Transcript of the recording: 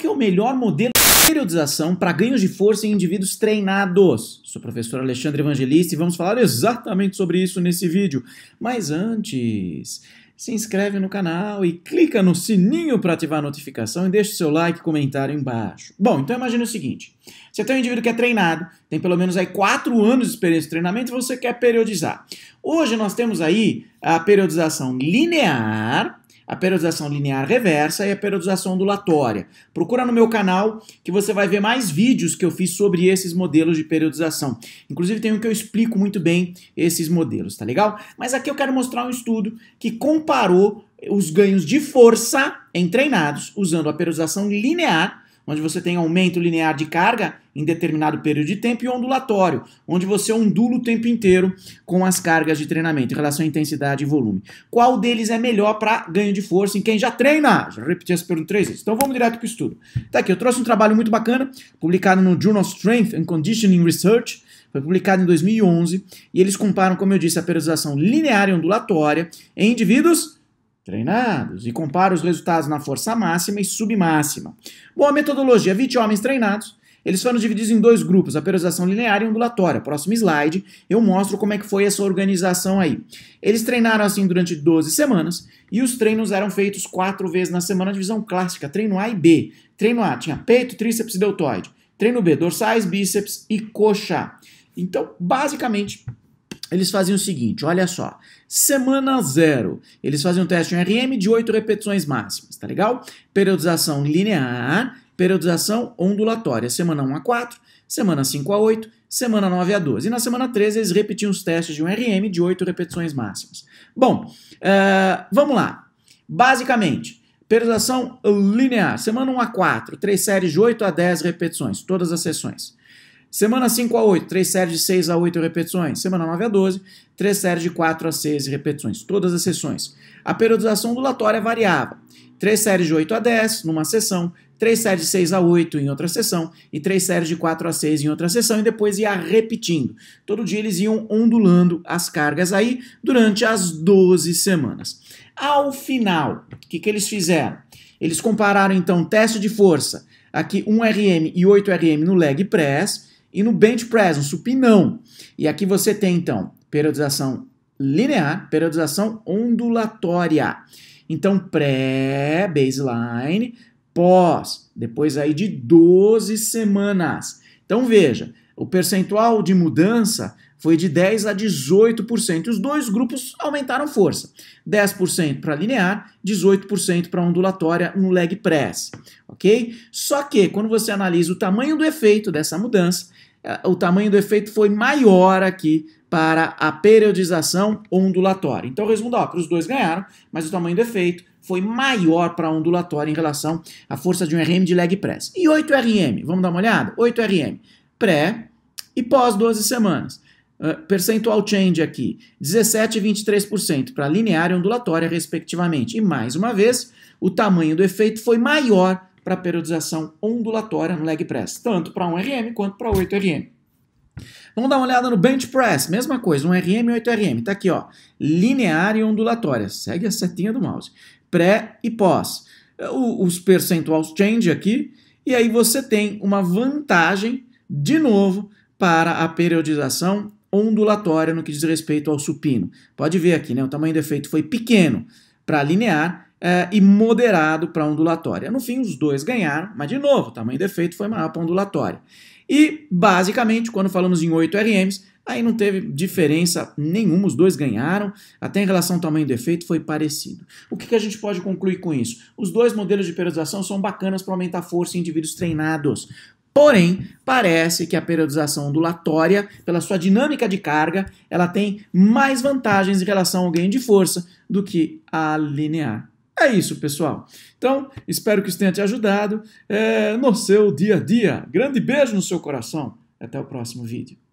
que é o melhor modelo de periodização para ganhos de força em indivíduos treinados? Sou o professor Alexandre Evangelista e vamos falar exatamente sobre isso nesse vídeo. Mas antes, se inscreve no canal e clica no sininho para ativar a notificação e deixa o seu like e comentário embaixo. Bom, então imagine o seguinte: você tem um indivíduo que é treinado, tem pelo menos aí 4 anos de experiência de treinamento e você quer periodizar. Hoje nós temos aí a periodização linear a periodização linear reversa e a periodização ondulatória. Procura no meu canal que você vai ver mais vídeos que eu fiz sobre esses modelos de periodização. Inclusive tem um que eu explico muito bem esses modelos, tá legal? Mas aqui eu quero mostrar um estudo que comparou os ganhos de força em treinados usando a periodização linear onde você tem aumento linear de carga em determinado período de tempo, e ondulatório, onde você ondula o tempo inteiro com as cargas de treinamento em relação à intensidade e volume. Qual deles é melhor para ganho de força em quem já treina? Já repeti essa pergunta três vezes. Então vamos direto para o estudo. Tá aqui, eu trouxe um trabalho muito bacana, publicado no Journal of Strength and Conditioning Research, foi publicado em 2011, e eles comparam, como eu disse, a periodização linear e ondulatória em indivíduos treinados e compara os resultados na força máxima e submáxima. Bom, a metodologia, 20 homens treinados, eles foram divididos em dois grupos, a periodização linear e ondulatória. Próximo slide, eu mostro como é que foi essa organização aí. Eles treinaram assim durante 12 semanas e os treinos eram feitos quatro vezes na semana, divisão clássica, treino A e B. Treino A tinha peito, tríceps e deltoide. Treino B, dorsais, bíceps e coxa. Então, basicamente, eles faziam o seguinte, olha só, semana zero, eles faziam um teste em RM de 8 repetições máximas, tá legal? Periodização linear, periodização ondulatória, semana 1 a 4, semana 5 a 8, semana 9 a 12. E na semana 13 eles repetiam os testes de um RM de 8 repetições máximas. Bom, uh, vamos lá. Basicamente, periodização linear, semana 1 a 4, 3 séries de 8 a 10 repetições, todas as sessões. Semana 5 a 8, 3 séries de 6 a 8 repetições. Semana 9 a 12, 3 séries de 4 a 6 repetições. Todas as sessões. A periodização ondulatória variava. 3 séries de 8 a 10 numa sessão, 3 séries de 6 a 8 em outra sessão e 3 séries de 4 a 6 em outra sessão e depois ia repetindo. Todo dia eles iam ondulando as cargas aí durante as 12 semanas. Ao final, o que, que eles fizeram? Eles compararam então teste de força, aqui 1RM e 8RM no leg press, e no bench press, um supinão. E aqui você tem, então, periodização linear, periodização ondulatória. Então, pré, baseline, pós, depois aí de 12 semanas. Então, veja, o percentual de mudança foi de 10 a 18%. Os dois grupos aumentaram força. 10% para linear, 18% para ondulatória no leg press ok? Só que quando você analisa o tamanho do efeito dessa mudança, eh, o tamanho do efeito foi maior aqui para a periodização ondulatória. Então, resumo os dois ganharam, mas o tamanho do efeito foi maior para a ondulatória em relação à força de um RM de leg press. E 8RM, vamos dar uma olhada? 8RM, pré e pós 12 semanas. Uh, percentual change aqui, 17% e 23% para linear e ondulatória, respectivamente. E mais uma vez, o tamanho do efeito foi maior para periodização ondulatória no leg press, tanto para 1RM quanto para 8RM. Vamos dar uma olhada no bench press, mesma coisa, 1RM e 8RM, tá aqui ó, linear e ondulatória, segue a setinha do mouse, pré e pós. Os percentuais change aqui, e aí você tem uma vantagem, de novo, para a periodização ondulatória no que diz respeito ao supino. Pode ver aqui, né? O tamanho do efeito foi pequeno para linear eh, e moderado para ondulatória. No fim, os dois ganharam, mas de novo, o tamanho do efeito foi maior para ondulatória. E, basicamente, quando falamos em 8 RMs, aí não teve diferença nenhuma, os dois ganharam, até em relação ao tamanho do efeito foi parecido. O que, que a gente pode concluir com isso? Os dois modelos de periodização são bacanas para aumentar a força em indivíduos treinados. Porém, parece que a periodização ondulatória, pela sua dinâmica de carga, ela tem mais vantagens em relação ao ganho de força do que a linear. É isso, pessoal. Então, espero que isso tenha te ajudado é, no seu dia a dia. Grande beijo no seu coração. Até o próximo vídeo.